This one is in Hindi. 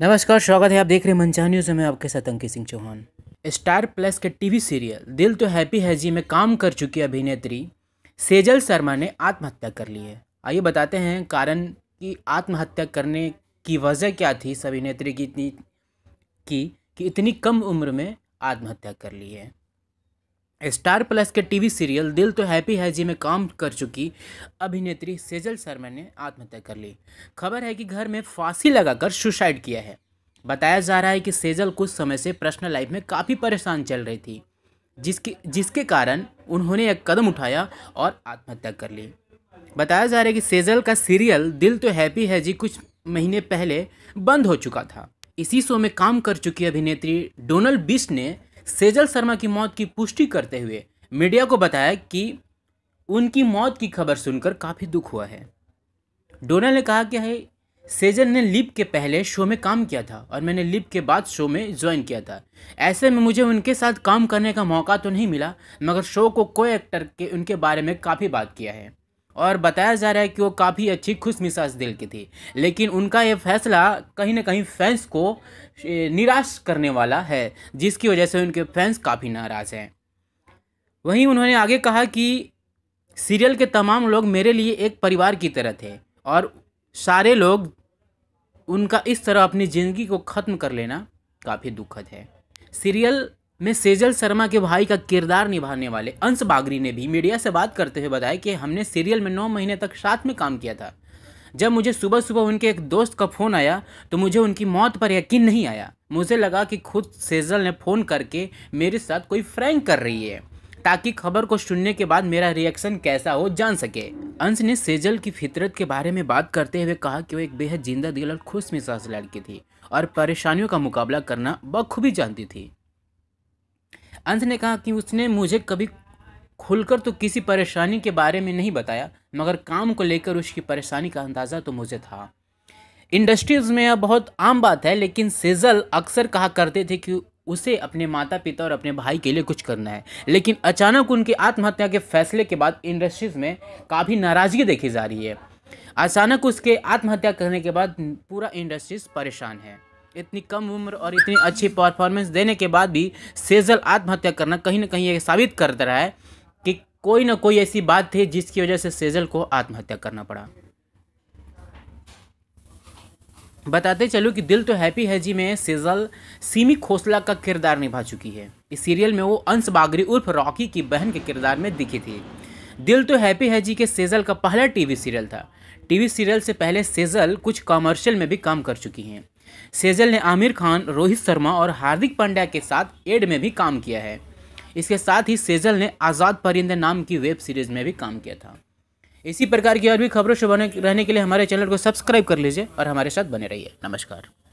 नमस्कार स्वागत है आप देख रहे हैं मंचा न्यूज़ में आपके साथ अंकित सिंह चौहान स्टार प्लस के TV serial Dil To happy है जी में काम कर चुकी अभिनेत्री सेजल शर्मा ने आत्महत्या कर ली है आइए बताते हैं कारण कि आत्महत्या करने की वजह क्या थी इस अभिनेत्री की इतनी की कि इतनी कम उम्र में आत्महत्या कर ली है स्टार प्लस के TV serial Dil To happy है जी में काम कर चुकी अभिनेत्री सेजल शर्मा ने आत्महत्या कर ली खबर है कि घर में फांसी लगाकर सुसाइड किया है बताया जा रहा है कि सेजल कुछ समय से पर्सनल लाइफ में काफ़ी परेशान चल रही थी जिसके जिसके कारण उन्होंने एक कदम उठाया और आत्महत्या कर ली बताया जा रहा है कि सेजल का सीरियल दिल तो हैप्पी है जी कुछ महीने पहले बंद हो चुका था इसी शो में काम कर चुकी अभिनेत्री डोनल्ड बिश ने सेजल शर्मा की मौत की पुष्टि करते हुए मीडिया को बताया कि उनकी मौत की खबर सुनकर काफ़ी दुख हुआ है डोनल ने कहा कि है सेजल ने लिप के पहले शो में काम किया था और मैंने लिप के बाद शो में ज्वाइन किया था ऐसे में मुझे उनके साथ काम करने का मौका तो नहीं मिला मगर शो को कोई एक्टर के उनके बारे में काफ़ी बात किया है और बताया जा रहा है कि वो काफ़ी अच्छी खुश मिसाज दिल की थी लेकिन उनका ये फैसला कहीं ना कहीं फैंस को निराश करने वाला है जिसकी वजह से उनके फैंस काफ़ी नाराज़ हैं वहीं उन्होंने आगे कहा कि सीरियल के तमाम लोग मेरे लिए एक परिवार की तरह थे और सारे लोग उनका इस तरह अपनी ज़िंदगी को ख़त्म कर लेना काफ़ी दुखद है सीरियल में सेजल शर्मा के भाई का किरदार निभाने वाले अंश बागरी ने भी मीडिया से बात करते हुए बताया कि हमने सीरियल में नौ महीने तक साथ में काम किया था जब मुझे सुबह सुबह उनके एक दोस्त का फ़ोन आया तो मुझे उनकी मौत पर यकीन नहीं आया मुझे लगा कि खुद सेजल ने फ़ोन करके मेरे साथ कोई फ्रैंक कर रही है ताकि खबर को सुनने के बाद मेरा रिएक्शन कैसा हो जान सके अंश ने सेजल की फितरत के बारे में बात करते हुए कहा कि वो एक बेहद जिंदा दिल और खुश मिजाज लड़की थी और परेशानियों का मुकाबला करना बखूबी जानती थी अंश ने कहा कि उसने मुझे कभी खुलकर तो किसी परेशानी के बारे में नहीं बताया मगर काम को लेकर उसकी परेशानी का अंदाज़ा तो मुझे था इंडस्ट्रीज़ में यह बहुत आम बात है लेकिन सेजल अक्सर कहा करते थे कि उसे अपने माता पिता और अपने भाई के लिए कुछ करना है लेकिन अचानक उनकी आत्महत्या के फैसले के बाद इंडस्ट्रीज़ में काफ़ी नाराज़गी देखी जा रही है अचानक उसके आत्महत्या करने के बाद पूरा इंडस्ट्रीज़ परेशान है इतनी कम उम्र और इतनी अच्छी परफॉर्मेंस देने के बाद भी सेजल आत्महत्या करना कहीं ना कहीं ये साबित कर रहा है कि कोई ना कोई ऐसी बात थी जिसकी वजह से सेजल को आत्महत्या करना पड़ा बताते चलो कि दिल तो हैप्पी है जी में सेजल सीमी खोसला का किरदार निभा चुकी है इस सीरियल में वो अंश बागरी उर्फ रॉकी की बहन के किरदार में दिखी थी दिल तो हैप्पी है जी के सेजल का पहला टीवी सीरियल था टीवी सीरियल से पहले सेजल कुछ कॉमर्शियल में भी काम कर चुकी हैं सेजल ने आमिर खान रोहित शर्मा और हार्दिक पांड्या के साथ एड में भी काम किया है इसके साथ ही सेजल ने आज़ाद परिंदे नाम की वेब सीरीज़ में भी काम किया था इसी प्रकार की और भी खबरों से बने रहने के लिए हमारे चैनल को सब्सक्राइब कर लीजिए और हमारे साथ बने रहिए नमस्कार